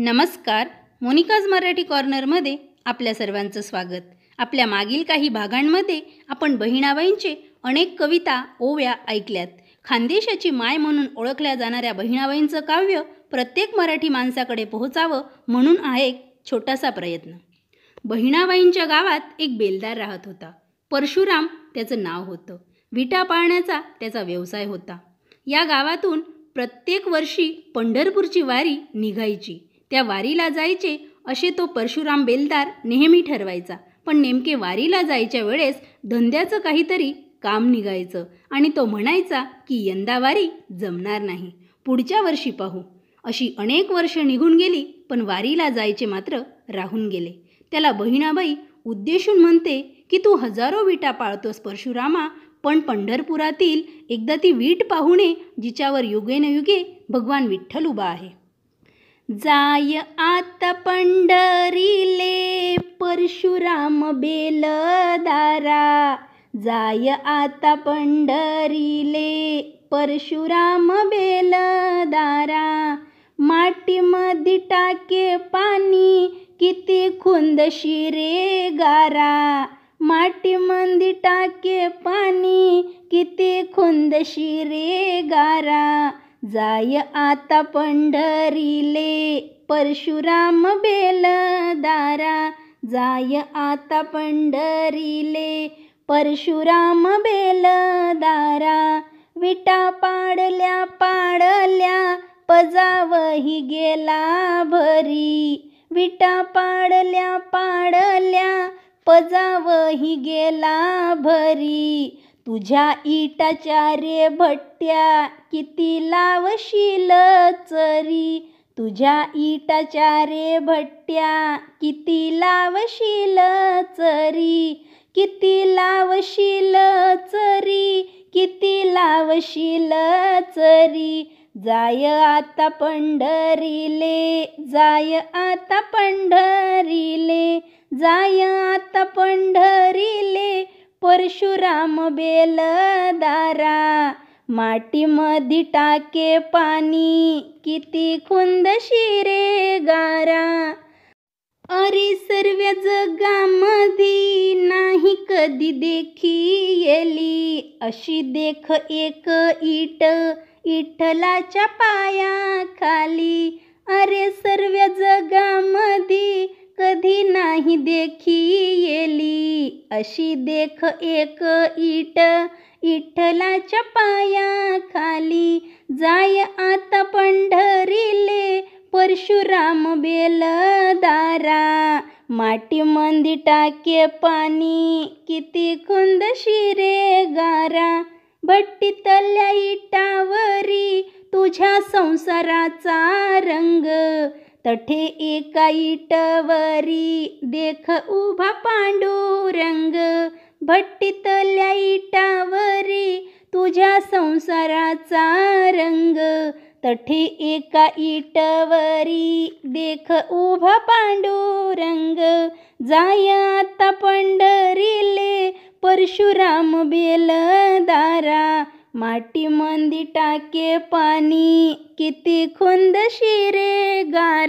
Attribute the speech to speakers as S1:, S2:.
S1: नमस्कार मोनिकाज मराठी कॉर्नरमध्ये आपल्या सर्वांचं स्वागत आपल्या मागील काही भागांमध्ये आपण बहिणाबाईंचे अनेक कविता ओव्या ऐकल्यात खानदेशाची माय म्हणून ओळखल्या जाणाऱ्या बहिणाबाईंचं काव्य प्रत्येक मराठी माणसाकडे पोहोचावं म्हणून हा एक छोटासा प्रयत्न बहिणाबाईंच्या गावात एक बेलदार राहत होता परशुराम त्याचं नाव होतं विटा पाळण्याचा त्याचा व्यवसाय होता या गावातून प्रत्येक वर्षी पंढरपूरची वारी निघायची त्या वारीला जायचे असे तो परशुराम बेलदार नेहमी ठरवायचा पण नेमके वारीला जायच्या वेळेस धंद्याचं काहीतरी काम निघायचं आणि तो म्हणायचा की यंदा वारी जमणार नाही पुढच्या वर्षी पाहू अशी अनेक वर्ष निघून गेली पण वारीला जायचे मात्र राहून गेले त्याला बहिणाबाई उद्देशून म्हणते की तू हजारो विटा पाळतोस परशुरामा पण पंढरपुरातील एकदा ती वीट पाहुणे जिच्यावर युगेनयुगे भगवान विठ्ठल उभा आहे जाय आता पंढरीले परशुराम बेलदारा जाय आता पंढरीले परशुराम बेलदारा माटीमध्ये टाके पाणी किती खुंद शिरे गारा मंदी टाके पाणी किती खुंद शिरे गारा जाय आता पंढरीले परशुराम बेलदारा जाय आता पंढरीले परशुराम बेलदारा विटा पाडल्या पाडल्या पजावही गेला भरी विटा पाडल्या पाडल्या पजावही गेला भरी तुझ्या इटाच्या रे भट्ट्या किती लावशील चरी तुझ्या इटाच्या रे भट्ट्या किती लावशील चरी किती लावशील चरी किती लावशील चरी जाय आता पंढरीले जाय आता पंढरीले जाय आता पंढरीले परशुराम बेलदारा माटीमधी टाके पाणी किती खुंद शिरे गारा अरे सर्व जगामधी नाही कधी देखी येली अशी देख एक इट इठलाच्या पाया खाली अरे सर्व जगामधी कधी नाही देखी अशी देख एक ईट इठलाच्या पाया खाली जाय आता पंढरीले परशुराम बेल दारा माटी मंदी टाके पाणी किती खुंद शिरे गारा भट्टी तल्या इटावरी तुझ्या संसाराचा रंग तठे एका इटवरी देख उभा पांडुरंग भट्टीतल्या इटावरी तुझ्या संसाराचा रंग तठे एका इटवरी देख उभा पांडुरंग जाय आता पंढरीले परशुराम बेलदारा माटी मंदी टाके पाणी किती खुंद शिरे गा